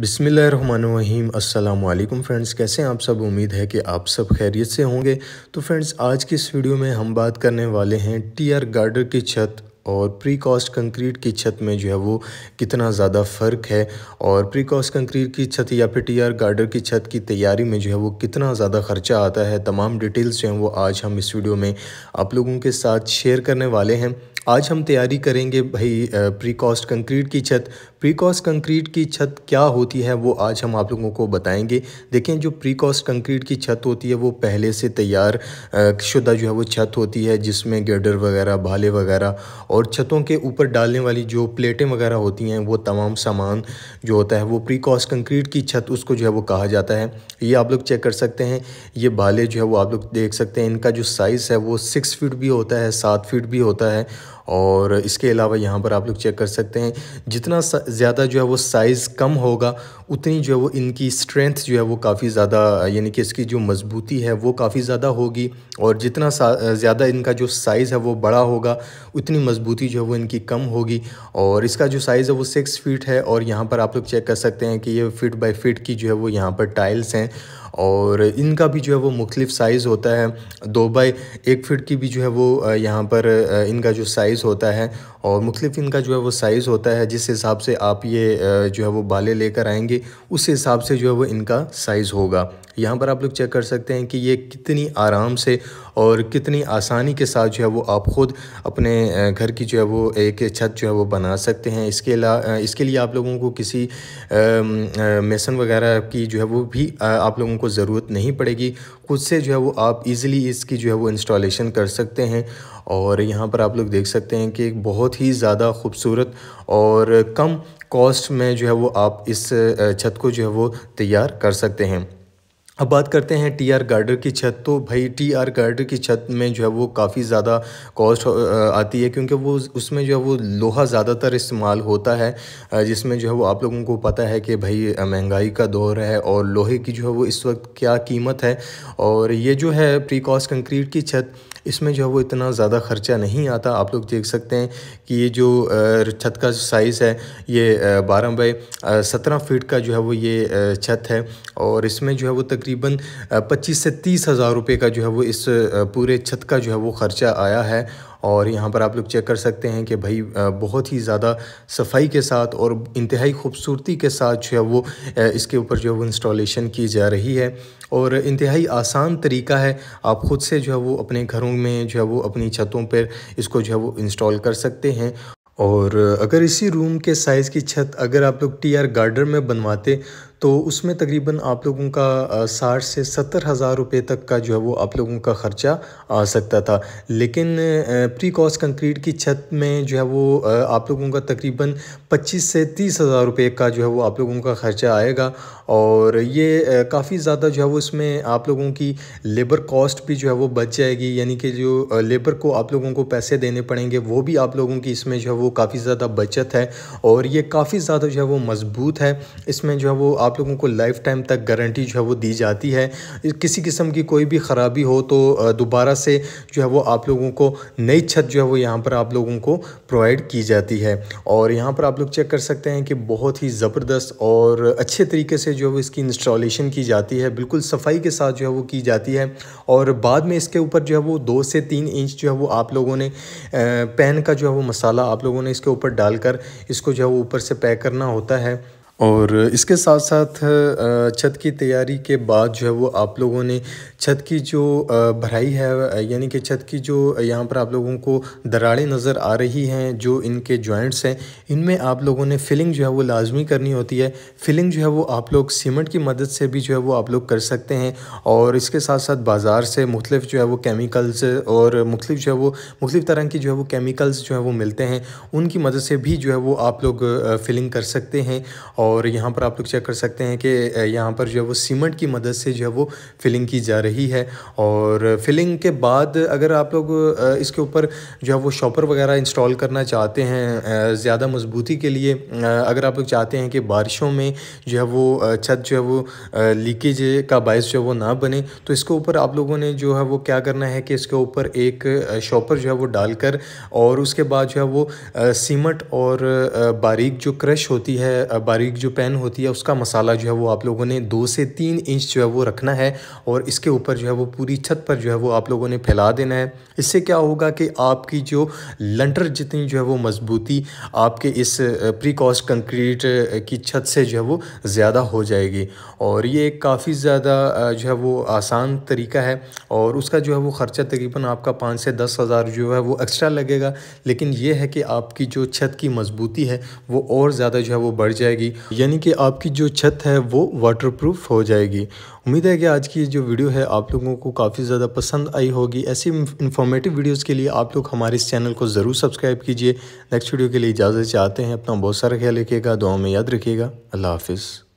बिसमीम् अल्लाम फ्रेंड्स कैसे हैं आप सब उम्मीद है कि आप सब खैरियत से होंगे तो फ्रेंड्स आज की इस वीडियो में हम बात करने वाले हैं आर गार्डर की छत और प्री कॉस्ट कंक्रीट की छत में जो है वो कितना ज़्यादा फ़र्क है और प्री कॉस्ट कंक्रीट की छत या फिर टी आर गार्डर की छत की तैयारी में जो है वो कितना ज़्यादा ख़र्चा आता है तमाम डिटेल्स जो हैं वो आज हम इस वीडियो में आप लोगों के साथ शेयर करने वाले हैं आज हम तैयारी करेंगे भाई प्री कॉस्ट कंक्रीट की छत प्री कॉस्ट कंक्रीट की छत क्या होती है वो आज हम आप लोगों को बताएंगे देखें जो प्री कॉस्ट कंक्रीट की छत होती है वो पहले से तैयार शुदा जो है वो छत होती है जिसमें गर्डर वगैरह भाले वगैरह और छतों के ऊपर डालने वाली जो प्लेटें वगैरह होती हैं वो तमाम सामान जो होता है वो प्री कॉस्ट कंक्रीट की छत उसको जो है वो कहा जाता है ये आप लोग चेक कर सकते हैं ये बाले जो है वो आप लोग देख सकते हैं इनका जो साइज़ है वो सिक्स फीट भी होता है सात फीट भी होता है और इसके अलावा यहाँ पर आप लोग चेक कर सकते हैं जितना ज़्यादा जो है वो साइज़ कम होगा उतनी जो है वो इनकी स्ट्रेंथ जो है वो काफ़ी ज़्यादा यानी कि इसकी जो मज़बूती है वो काफ़ी ज़्यादा होगी और जितना ज़्यादा इनका जो साइज़ है वो बड़ा होगा उतनी मज़बूती जो है वो इनकी कम होगी और इसका जो साइज़ है वो सिक्स फीट है और यहाँ पर आप लोग चेक कर सकते हैं कि ये फिट बाई फिट की जो है वो यहाँ पर टाइल्स हैं और इनका भी जो है वो मुख्तलिफ साइज़ होता है दो बाई एक फिट की भी जो है वो यहाँ पर इनका जो साइज़ होता है और मुख्तलिफ इनका जो है वो साइज़ होता है जिस हिसाब से आप ये जो है वो बाले लेकर आएंगे उस हिसाब से जो है वो इनका साइज़ होगा यहाँ पर आप लोग चेक कर सकते हैं कि ये कितनी आराम से और कितनी आसानी के साथ जो है वो आप ख़ुद अपने घर की जो है वो एक छत जो है वो बना सकते हैं इसके अला इसके लिए आप लोगों को किसी मेसन वगैरह की जो है वो भी आप लोगों को ज़रूरत नहीं पड़ेगी खुद से जो है वो आप इज़िली इसकी जो है वो इंस्टॉलेशन कर सकते हैं और यहाँ पर आप लोग देख सकते हैं कि एक बहुत ही ज़्यादा खूबसूरत और कम कॉस्ट में जो है वो आप इस छत को जो है वो तैयार कर सकते हैं अब बात करते हैं टी आर गार्डर की छत तो भाई टी आर गार्डर की छत में जो है वो काफ़ी ज़्यादा कॉस्ट आती है क्योंकि वो उसमें जो है वो लोहा ज़्यादातर इस्तेमाल होता है जिसमें जो है वो आप लोगों को पता है कि भाई महंगाई का दौर है और लोहे की जो है वो इस वक्त क्या कीमत है और ये जो है प्री कॉस्ट कंक्रीट की छत इसमें जो है वो इतना ज़्यादा ख़र्चा नहीं आता आप लोग देख सकते हैं कि ये जो छत का साइज़ है ये बारह बाई सत्रह फीट का जो है वो ये छत है और इसमें जो है वो तक तकरीबन पच्चीस से तीस हज़ार रुपये का जो है वो इस पूरे छत का जो है वो ख़र्चा आया है और यहाँ पर आप लोग चेक कर सकते हैं कि भाई बहुत ही ज़्यादा सफाई के साथ और इंतहाई खूबसूरती के साथ जो है वो इसके ऊपर जो है वो इंस्टॉलेशन की जा रही है और इंतहाई आसान तरीका है आप ख़ुद से जो है वो अपने घरों में जो है वो अपनी छतों पर इसको जो है वो इंस्टॉल कर सकते हैं और अगर इसी रूम के साइज़ की छत अगर आप लोग टी आर गार्डन में बनवाते तो उसमें तकरीबन आप लोगों का साठ से सत्तर हज़ार रुपये तक का जो है वो आप लोगों का ख़र्चा आ सकता था लेकिन प्री कॉस्ट कंक्रीट की छत में जो है वो आप लोगों का तकरीबन पच्चीस से तीस हज़ार रुपये का जो है वो आप लोगों का ख़र्चा आएगा और ये काफ़ी ज़्यादा जो है वो इसमें आप लोगों की लेबर कॉस्ट भी जो है वो बच जाएगी यानी कि जो लेबर को आप लोगों को पैसे देने पड़ेंगे वो भी आप लोगों की इसमें जो है वो काफ़ी ज़्यादा बचत है और ये काफ़ी ज़्यादा जो है वो मज़बूत है इसमें जो है वो आप आप लोगों को लाइफ टाइम तक गारंटी जो है वो दी जाती है किसी किस्म की कोई भी ख़राबी हो तो दोबारा से जो है वो आप लोगों को नई छत जो है वो यहाँ पर आप लोगों को प्रोवाइड की जाती है और यहाँ पर आप लोग चेक कर सकते हैं कि बहुत ही ज़बरदस्त और अच्छे तरीके से जो है वो इसकी इंस्टॉलेशन की जाती है बिल्कुल सफाई के साथ जो है वो की जाती है और बाद में इसके ऊपर जो है वो दो से तीन इंच जो है वो आप लोगों ने पैन का जो है वो मसाला आप लोगों ने इसके ऊपर डालकर इसको जो है वो ऊपर से पैक करना होता है और इसके साथ साथ छत की तैयारी के बाद जो है वो आप लोगों ने छत की जो भराई है यानी कि छत की जो यहाँ पर आप लोगों को दराड़ें नज़र आ रही हैं जो इनके जॉइंट्स हैं इनमें आप लोगों ने फिलिंग जो है वो लाजमी करनी होती है फिलिंग जो है वो आप लोग सीमेंट की मदद से भी जो है वो आप लोग कर सकते हैं और इसके साथ साथ बाज़ार से मुख्तफ जो है वो केमिकल्स और मुख्तफ जो है वो मुख्तु तरह की जो है वो केमिकल्स जो है वो मिलते हैं उनकी मदद से भी जो है वो आप लोग फिलिंग कर सकते हैं और और यहाँ पर आप लोग चेक कर सकते हैं कि यहाँ पर जो है वो सीमेंट की मदद से जो है वो फिलिंग की जा रही है और फिलिंग के बाद अगर आप लोग इसके ऊपर जो है वो शॉपर वगैरह इंस्टॉल करना चाहते हैं ज़्यादा मजबूती के लिए अगर आप लोग चाहते हैं कि बारिशों में जो है वो छत जो है वो लीकेज का बायस जो है वो ना बने तो इसके ऊपर आप लोगों ने जो है वो क्या करना है कि इसके ऊपर एक शॉपर जो है वो डालकर और उसके बाद जो है वो सीमट और बारीक जो क्रश होती है बारीक बारीक जो पैन होती है उसका मसाला जो है वो आप लोगों ने दो से तीन इंच जो है वो रखना है और इसके ऊपर जो है वो पूरी छत पर जो है वो आप लोगों ने फैला देना है इससे क्या होगा कि आपकी जो लंटर जितनी जो है वो मजबूती आपके इस प्री कॉस्ट कंक्रीट की छत से जो है वो ज़्यादा हो जाएगी और ये काफ़ी ज़्यादा जो है वो आसान तरीका है और उसका जो है वो ख़र्चा तकरीबन आपका पाँच से दस हज़ार जो है वो एक्स्ट्रा लगेगा लेकिन ये है कि आपकी जो छत की मजबूती है वो और ज़्यादा जो है वो बढ़ जाएगी यानी कि आपकी जो छत है वो वाटरप्रूफ हो जाएगी उम्मीद है कि आज की जो वीडियो है आप लोगों को काफ़ी ज़्यादा पसंद आई होगी ऐसी इन्फॉर्मेटिव वीडियोस के लिए आप लोग हमारे इस चैनल को ज़रूर सब्सक्राइब कीजिए नेक्स्ट वीडियो के लिए इजाज़त चाहते हैं अपना बहुत सारा ख्याल रखिएगा दुआ में याद रखिएगा अल्लाह हाफिज़